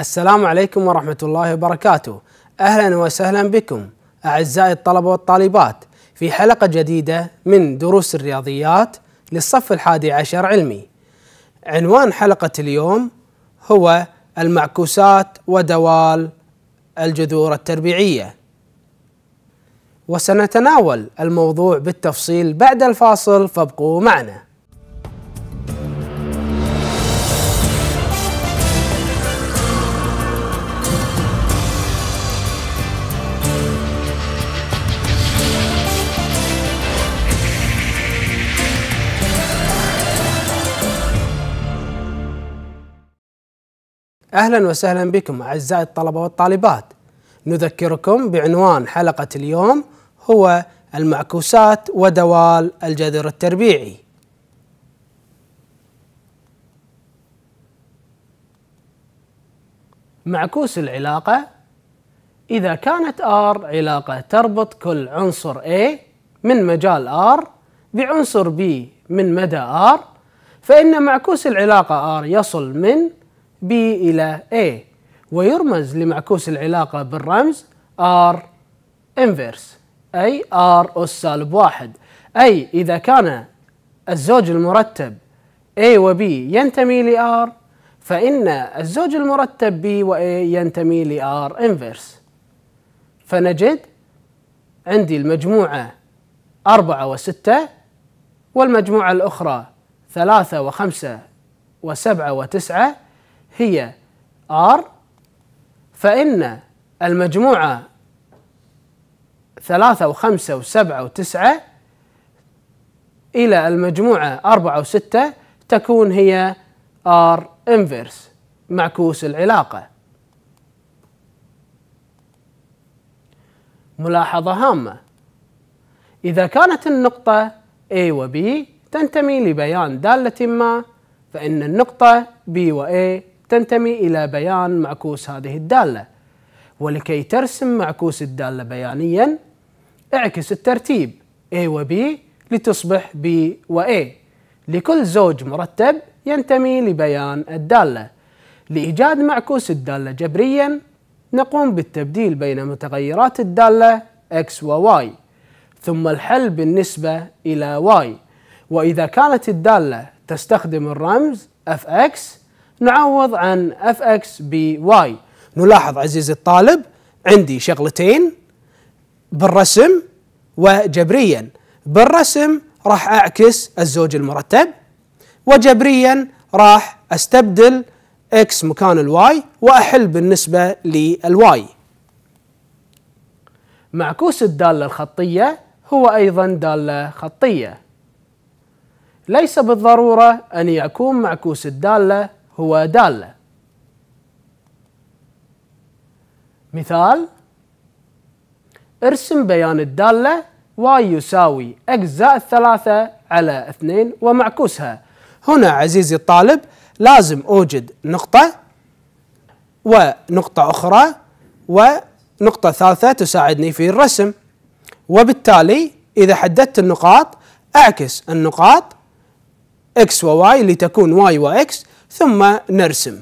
السلام عليكم ورحمة الله وبركاته أهلا وسهلا بكم أعزائي الطلبة والطالبات في حلقة جديدة من دروس الرياضيات للصف الحادي عشر علمي عنوان حلقة اليوم هو المعكوسات ودوال الجذور التربيعية وسنتناول الموضوع بالتفصيل بعد الفاصل فابقوا معنا أهلا وسهلا بكم أعزائي الطلبة والطالبات نذكركم بعنوان حلقة اليوم هو المعكوسات ودوال الجذر التربيعي معكوس العلاقة إذا كانت R علاقة تربط كل عنصر A من مجال R بعنصر B من مدى R فإن معكوس العلاقة R يصل من B إلى A ويرمز لمعكوس العلاقة بالرمز R inverse أي R أس سالب واحد أي إذا كان الزوج المرتب A و B ينتمي ل R فإن الزوج المرتب B و A ينتمي ل R inverse فنجد عندي المجموعة أربعة وستة والمجموعة الأخرى ثلاثة وخمسة وسبعة وتسعة هي R فإن المجموعة ثلاثة وخمسة وسبعة وتسعة إلى المجموعة أربعة وستة تكون هي R inverse معكوس العلاقة ملاحظة هامة إذا كانت النقطة A و B تنتمي لبيان دالة ما فإن النقطة B و A تنتمي إلى بيان معكوس هذه الدالة ولكي ترسم معكوس الدالة بيانيا اعكس الترتيب A و B لتصبح B و A لكل زوج مرتب ينتمي لبيان الدالة لإيجاد معكوس الدالة جبريا نقوم بالتبديل بين متغيرات الدالة X و Y ثم الحل بالنسبة إلى Y وإذا كانت الدالة تستخدم الرمز fx نعوض عن اف اكس بواي نلاحظ عزيزي الطالب عندي شغلتين بالرسم وجبريا بالرسم راح اعكس الزوج المرتب وجبريا راح استبدل اكس مكان الواي واحل بالنسبه للواي معكوس الداله الخطيه هو ايضا داله خطيه ليس بالضروره ان يكون معكوس الداله هو دالة مثال ارسم بيان الدالة y يساوي أجزاء الثلاثة على اثنين ومعكوسها هنا عزيزي الطالب لازم أوجد نقطة ونقطة أخرى ونقطة ثالثة تساعدني في الرسم وبالتالي إذا حددت النقاط أعكس النقاط x و y لتكون y و x ثم نرسم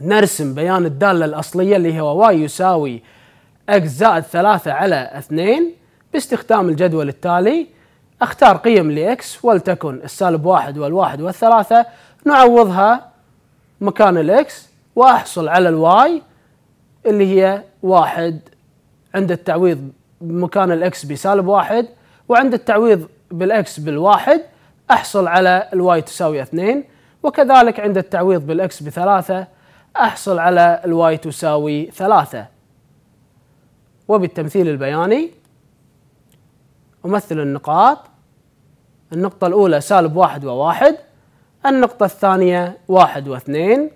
نرسم بيان الدالة الأصلية اللي هو واي يساوي x زائد ثلاثة على اثنين باستخدام الجدول التالي اختار قيم x ولتكن السالب واحد والواحد والثلاثة نعوضها مكان x وأحصل على y اللي هي واحد عند التعويض مكان x بسالب واحد وعند التعويض بالإكس بالواحد أحصل على الواي تساوي 2 وكذلك عند التعويض بالإكس بثلاثة أحصل على الواي تساوي 3 وبالتمثيل البياني أمثل النقاط النقطة الأولى سالب واحد وواحد النقطة الثانية واحد واثنين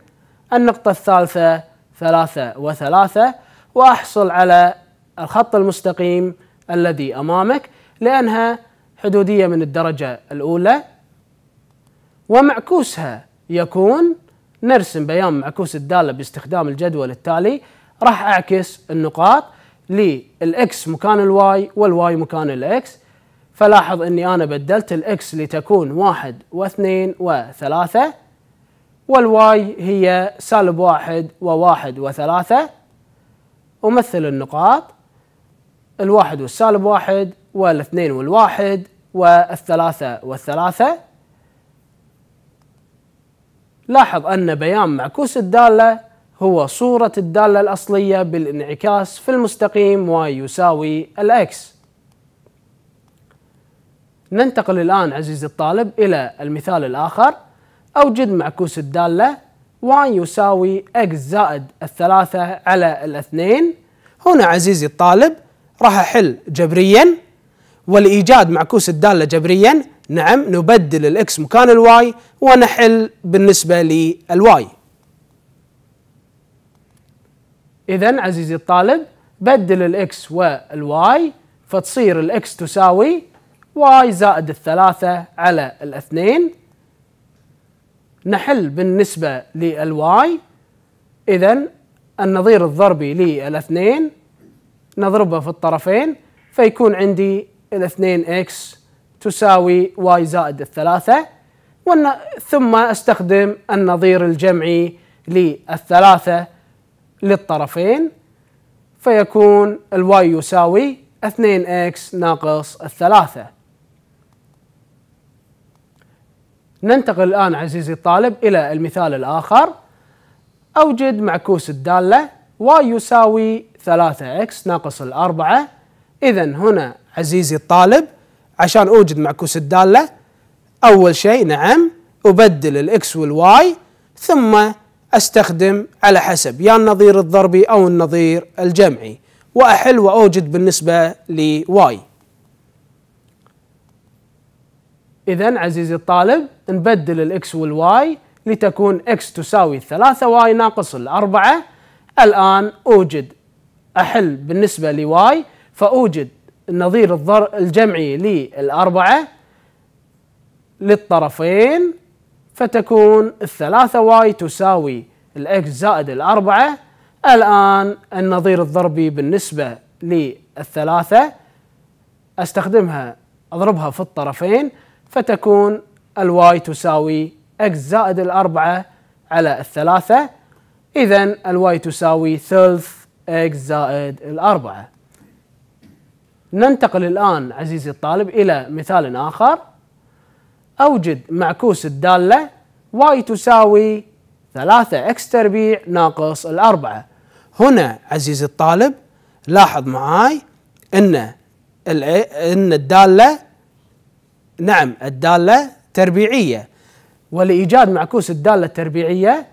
النقطة الثالثة ثلاثة وثلاثة وأحصل على الخط المستقيم الذي أمامك لأنها حدوديه من الدرجه الاولى ومعكوسها يكون نرسم بيان معكوس الداله باستخدام الجدول التالي راح اعكس النقاط للاكس مكان الواي والواي مكان الاكس فلاحظ اني انا بدلت الاكس لتكون واحد واثنين وثلاثة والواي هي سالب واحد وواحد وثلاثة أمثل النقاط الواحد والسالب واحد والاثنين والواحد والثلاثة والثلاثة لاحظ أن بيان معكوس الدالة هو صورة الدالة الأصلية بالانعكاس في المستقيم ويساوي الأكس ننتقل الآن عزيزي الطالب إلى المثال الآخر أوجد معكوس الدالة y يساوي x زائد الثلاثة على الاثنين هنا عزيزي الطالب راح أحل جبرياً والإيجاد معكوس الدالة جبريا نعم نبدل الإكس مكان الواي ونحل بالنسبة للواي إذا عزيزي الطالب بدل الإكس والواي فتصير الإكس تساوي واي زائد الثلاثة على الاثنين نحل بالنسبة للواي إذا النظير الضربي للاثنين نضربه في الطرفين فيكون عندي إلى 2x تساوي y زائد الثلاثة ثم أستخدم النظير الجمعي للثلاثة للطرفين فيكون الواي يساوي 2x ناقص الثلاثة ننتقل الآن عزيزي الطالب إلى المثال الآخر أوجد معكوس الدالة y يساوي 3x ناقص الأربعة إذا هنا عزيزي الطالب عشان اوجد معكوس الداله اول شيء نعم ابدل الاكس والواي ثم استخدم على حسب يا النظير الضربي او النظير الجمعي واحل واوجد بالنسبه لواي اذا عزيزي الطالب نبدل الاكس والواي لتكون اكس تساوي 3 واي ناقص الأربعة الآن أوجد أحل بالنسبة لواي فأوجد النظير الضر الجمعي للأربعة للطرفين فتكون الثلاثة واي تساوي الإكس زائد الأربعة الآن النظير الضربي بالنسبة للثلاثة أستخدمها أضربها في الطرفين فتكون الواي تساوي إكس زائد الأربعة على الثلاثة إذا الواي تساوي ثلث إكس زائد الأربعة ننتقل الآن عزيزي الطالب إلى مثال آخر أوجد معكوس الدالة y تساوي 3x تربيع ناقص الأربعة هنا عزيزي الطالب لاحظ معاي أن أن الدالة نعم الدالة تربيعية ولإيجاد معكوس الدالة التربيعية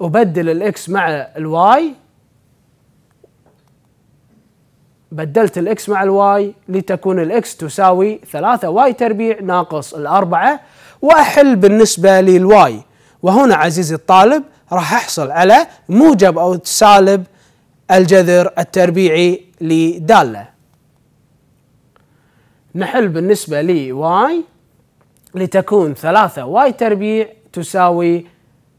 أبدل الإكس مع الواي بدلت الاكس مع الواي لتكون الاكس تساوي 3 واي تربيع ناقص الأربعة وأحل بالنسبة للواي وهنا عزيزي الطالب راح أحصل على موجب أو سالب الجذر التربيعي لدالة نحل بالنسبة لي واي لتكون ثلاثة واي تربيع تساوي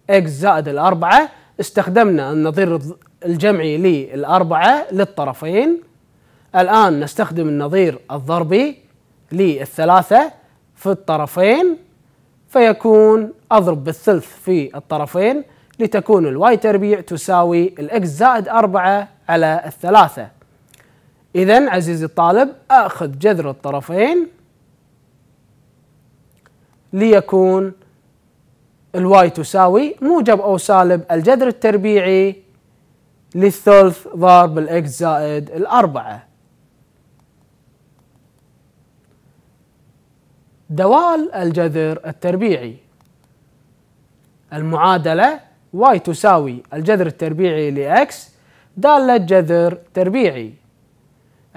اكس زائد الأربعة استخدمنا النظير الجمعي للأربعة للطرفين الآن نستخدم النظير الضربي للثلاثة في الطرفين فيكون أضرب بالثلث في الطرفين لتكون الواي تربيع تساوي الإكس زائد أربعة على الثلاثة إذا عزيزي الطالب أخذ جذر الطرفين ليكون الواي تساوي موجب أو سالب الجذر التربيعي للثلث ضرب الإكس زائد الأربعة دوال الجذر التربيعي المعادلة y تساوي الجذر التربيعي لx دالة جذر تربيعي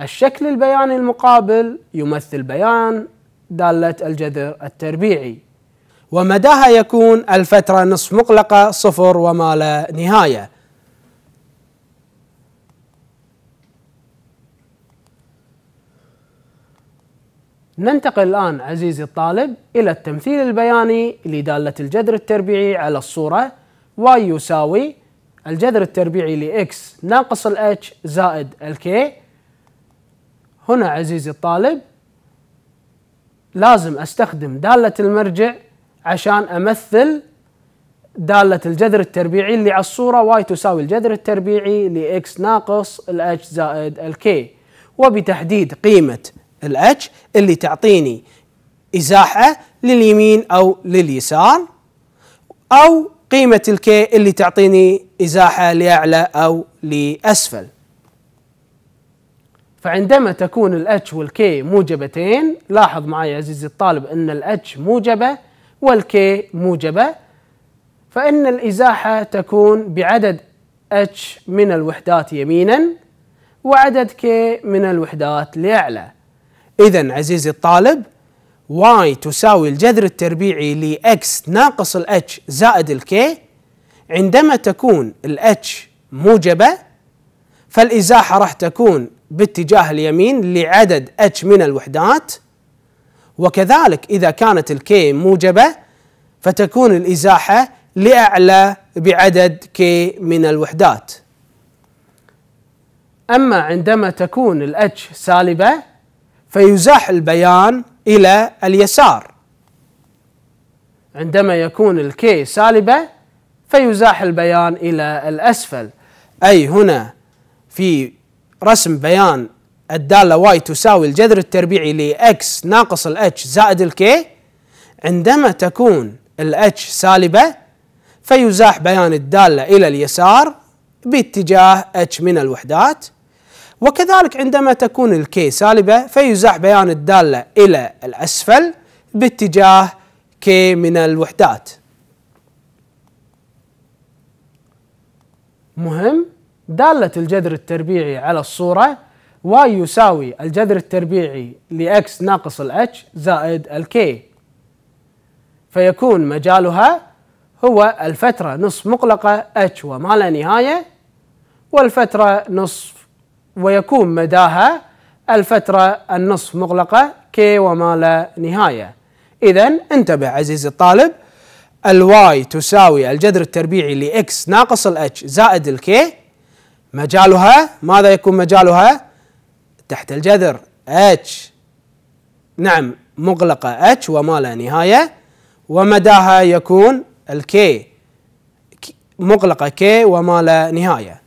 الشكل البياني المقابل يمثل بيان دالة الجذر التربيعي ومداها يكون الفترة نصف مقلقة صفر وما لا نهاية ننتقل الآن عزيزي الطالب إلى التمثيل البياني لدالة الجذر التربيعي على الصورة y يساوي الجذر التربيعي ل x ناقص ال h زائد ال k هنا عزيزي الطالب لازم أستخدم دالة المرجع عشان أمثل دالة الجذر التربيعي اللي على الصورة y تساوي الجذر التربيعي ل x ناقص ال h زائد ال k وبتحديد قيمة الاتش اللي تعطيني ازاحه لليمين او لليسار او قيمه الكي اللي تعطيني ازاحه لاعلى او لاسفل فعندما تكون الاتش والكي موجبتين لاحظ معي عزيزي الطالب ان الاتش موجبه والكي موجبه فان الازاحه تكون بعدد اتش من الوحدات يمينا وعدد كي من الوحدات لاعلى إذا عزيزي الطالب y تساوي الجذر التربيعي ل x ناقص ال h زائد ال k عندما تكون ال h موجبة فالإزاحة راح تكون باتجاه اليمين لعدد h من الوحدات وكذلك إذا كانت ال k موجبة فتكون الإزاحة لأعلى بعدد k من الوحدات أما عندما تكون ال h سالبة فيزاح البيان إلى اليسار عندما يكون الكي سالبة فيزاح البيان إلى الأسفل أي هنا في رسم بيان الدالة واي تساوي الجذر التربيعي لإكس ناقص الاتش زائد الكي عندما تكون الاتش سالبة فيزاح بيان الدالة إلى اليسار باتجاه اتش من الوحدات وكذلك عندما تكون الكي سالبة فيزاح بيان الدالة إلى الأسفل باتجاه كي من الوحدات مهم دالة الجذر التربيعي على الصورة y يساوي الجذر التربيعي X ناقص H زائد K فيكون مجالها هو الفترة نصف مقلقة h وما لا نهاية والفترة نصف ويكون مداها الفترة النصف مغلقة كي وما لا نهاية إذا انتبه عزيزي الطالب الواي تساوي الجذر التربيعي لإكس ناقص الاتش زائد الكي مجالها ماذا يكون مجالها تحت الجذر اتش نعم مغلقة اتش وما لا نهاية ومداها يكون الكي مغلقة كي وما لا نهاية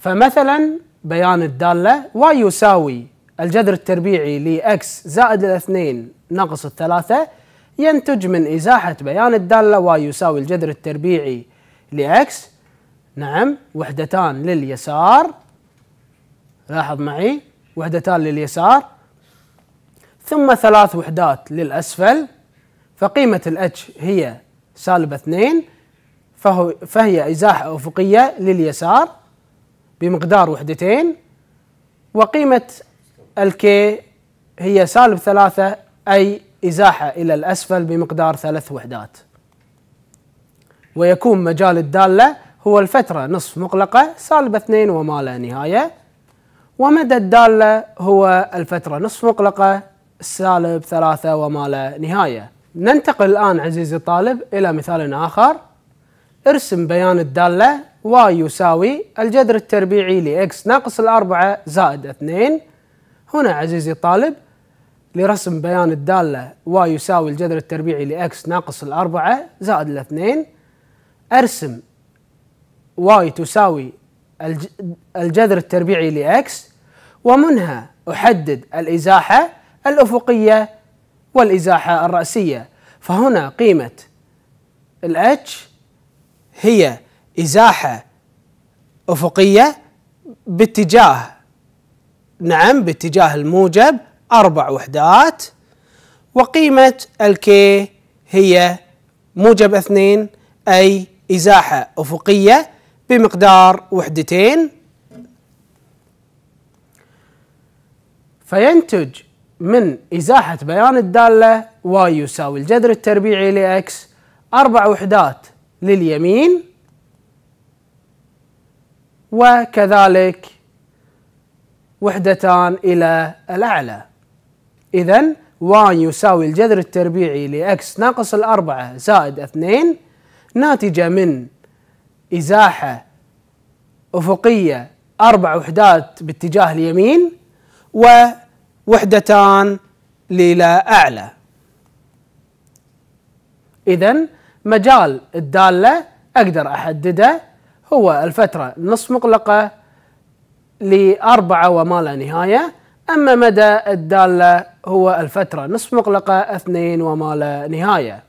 فمثلا بيان الدالة y يساوي الجذر التربيعي x زائد الاثنين ناقص الثلاثة ينتج من إزاحة بيان الدالة y يساوي الجذر التربيعي x نعم وحدتان لليسار لاحظ معي وحدتان لليسار ثم ثلاث وحدات للأسفل فقيمة h هي سالب اثنين فهو فهي إزاحة أفقية لليسار بمقدار وحدتين وقيمة الكي هي سالب ثلاثة أي إزاحة إلى الأسفل بمقدار ثلاث وحدات ويكون مجال الدالة هو الفترة نصف مغلقة سالب اثنين وما لا نهاية ومدى الدالة هو الفترة نصف مغلقة سالب ثلاثة وما لا نهاية ننتقل الآن عزيزي الطالب إلى مثال آخر ارسم بيان الدالة واي يساوي الجذر التربيعي لإكس ناقص الأربعة زائد اثنين هنا عزيزي الطالب لرسم بيان الدالة واي يساوي الجذر التربيعي لإكس ناقص الأربعة زائد الاثنين أرسم واي تساوي الجذر التربيعي لإكس ومنها أحدد الإزاحة الأفقية والإزاحة الرأسية فهنا قيمة الاتش هي ازاحه افقيه باتجاه نعم باتجاه الموجب اربع وحدات وقيمه الكي هي موجب اثنين اي ازاحه افقيه بمقدار وحدتين فينتج من إزاحة بيان الدالة واي يساوي الجذر التربيعي لإكس أربع وحدات لليمين وكذلك وحدتان إلى الأعلى إذا y يساوي الجذر التربيعي لx ناقص الأربعة زائد اثنين ناتجة من إزاحة أفقية أربع وحدات باتجاه اليمين ووحدتان إلى أعلى إذا مجال الدالة أقدر أحدده هو الفترة نصف مقلقة لأربعة وما لا نهاية أما مدى الدالة هو الفترة نصف مقلقة اثنين وما لا نهاية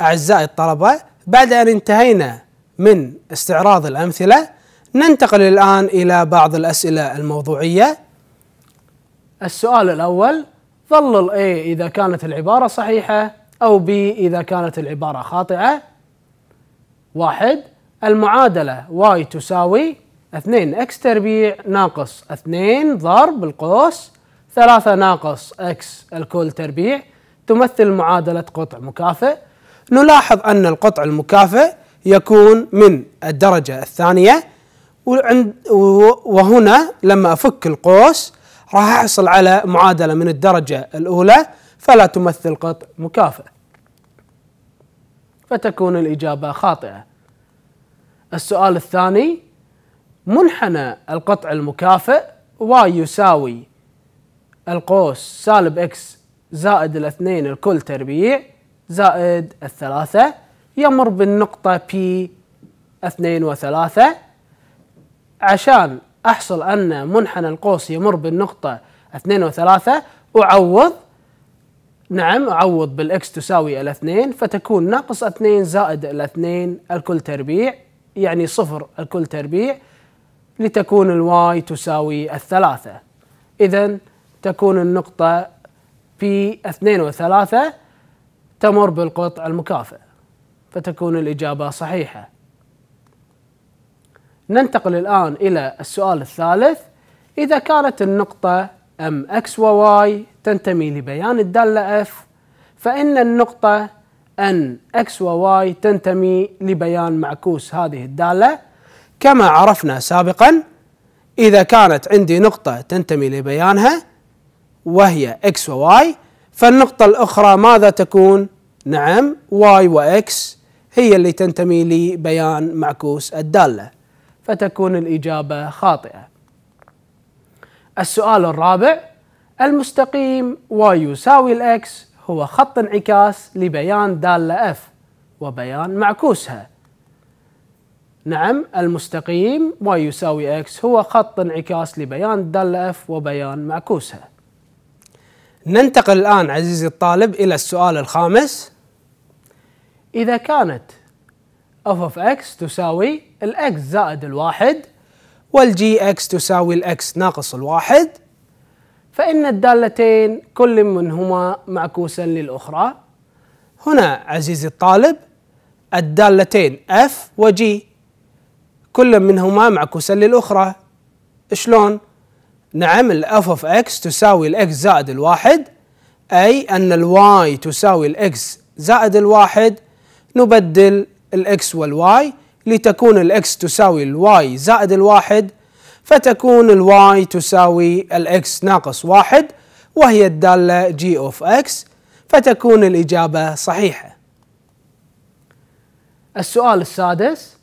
أعزائي الطلبة بعد أن انتهينا من استعراض الأمثلة ننتقل الآن إلى بعض الأسئلة الموضوعية السؤال الأول ظلل A إذا كانت العبارة صحيحة أو B إذا كانت العبارة خاطئة واحد المعادلة y تساوي 2 x تربيع ناقص 2 ضرب القوس 3 ناقص x الكل تربيع تمثل معادلة قطع مكافئ نلاحظ أن القطع المكافئ يكون من الدرجة الثانية وعند وهنا لما أفك القوس راح أحصل على معادلة من الدرجة الأولى فلا تمثل قطع مكافئ فتكون الإجابة خاطئة السؤال الثاني منحنى القطع المكافئ واي يساوي القوس سالب اكس زائد الاثنين الكل تربيع زائد الثلاثة يمر بالنقطة P اثنين وثلاثة عشان أحصل أن منحنى القوس يمر بالنقطة اثنين وثلاثة أعوض نعم أعوض بالإكس تساوي الاثنين فتكون ناقص اثنين زائد الاثنين الكل تربيع يعني صفر الكل تربيع لتكون الواي تساوي الثلاثة إذا تكون النقطة بي اثنين وثلاثة تمر بالقطع المكافئ فتكون الإجابة صحيحة ننتقل الآن إلى السؤال الثالث إذا كانت النقطة أم أكس وواي تنتمي لبيان الدالة F فإن النقطة أن X و Y تنتمي لبيان معكوس هذه الدالة كما عرفنا سابقا إذا كانت عندي نقطة تنتمي لبيانها وهي X و Y فالنقطة الأخرى ماذا تكون؟ نعم Y و X هي اللي تنتمي لبيان معكوس الدالة فتكون الإجابة خاطئة السؤال الرابع المستقيم Y يساوي الإكس هو خط انعكاس لبيان دالة F وبيان معكوسها نعم المستقيم y يساوي x هو خط انعكاس لبيان دالة F وبيان معكوسها ننتقل الآن عزيزي الطالب إلى السؤال الخامس إذا كانت f of x تساوي الx زائد الواحد والجي x تساوي الx ناقص الواحد فإن الدالتين كل منهما معكوسا للأخرى هنا عزيزي الطالب الدالتين F و G كل منهما معكوسا للأخرى شلون؟ نعم ال F of X تساوي ال X زائد الواحد أي أن ال Y تساوي ال X زائد الواحد نبدل ال X وال Y لتكون ال X تساوي ال Y زائد الواحد فتكون الواي تساوي الإكس ناقص واحد وهي الدالة جي أوف إكس فتكون الإجابة صحيحة السؤال السادس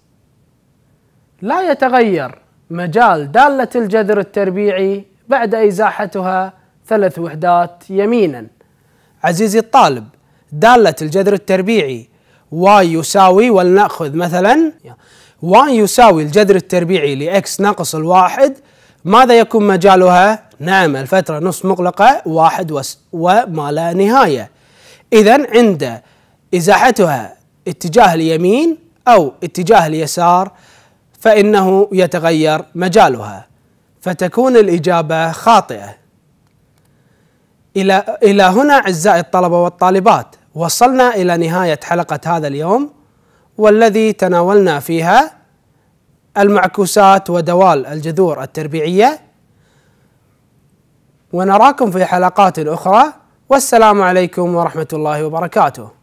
لا يتغير مجال دالة الجذر التربيعي بعد إزاحتها ثلاث وحدات يمينا عزيزي الطالب دالة الجذر التربيعي واي يساوي ولنأخذ مثلا y يساوي الجذر التربيعي لإكس ناقص الواحد ماذا يكون مجالها؟ نعم الفترة نصف مغلقة واحد وما لا نهاية إذا عند إزاحتها اتجاه اليمين أو اتجاه اليسار فإنه يتغير مجالها فتكون الإجابة خاطئة إلى إلى هنا أعزائي الطلبة والطالبات وصلنا إلى نهاية حلقة هذا اليوم والذي تناولنا فيها المعكوسات ودوال الجذور التربيعيه ونراكم في حلقات اخرى والسلام عليكم ورحمه الله وبركاته